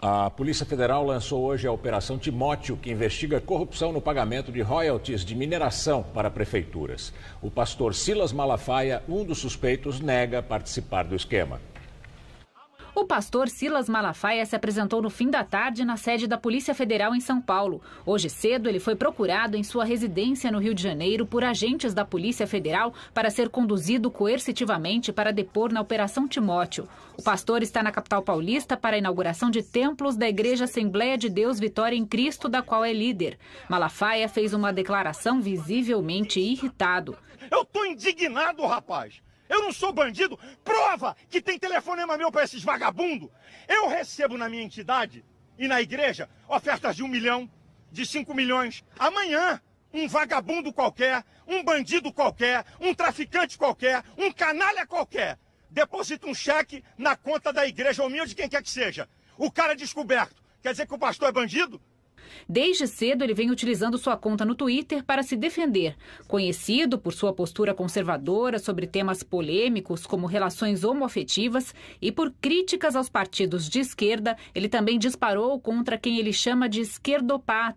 A Polícia Federal lançou hoje a Operação Timóteo, que investiga corrupção no pagamento de royalties de mineração para prefeituras. O pastor Silas Malafaia, um dos suspeitos, nega participar do esquema. O pastor Silas Malafaia se apresentou no fim da tarde na sede da Polícia Federal em São Paulo. Hoje cedo, ele foi procurado em sua residência no Rio de Janeiro por agentes da Polícia Federal para ser conduzido coercitivamente para depor na Operação Timóteo. O pastor está na capital paulista para a inauguração de templos da Igreja Assembleia de Deus Vitória em Cristo, da qual é líder. Malafaia fez uma declaração visivelmente irritado. Eu estou indignado, rapaz! Eu não sou bandido. Prova que tem telefonema meu para esses vagabundos. Eu recebo na minha entidade e na igreja ofertas de um milhão, de cinco milhões. Amanhã, um vagabundo qualquer, um bandido qualquer, um traficante qualquer, um canalha qualquer, deposita um cheque na conta da igreja ou minha ou de quem quer que seja. O cara é descoberto. Quer dizer que o pastor é bandido? Desde cedo, ele vem utilizando sua conta no Twitter para se defender. Conhecido por sua postura conservadora sobre temas polêmicos, como relações homoafetivas, e por críticas aos partidos de esquerda, ele também disparou contra quem ele chama de esquerdopata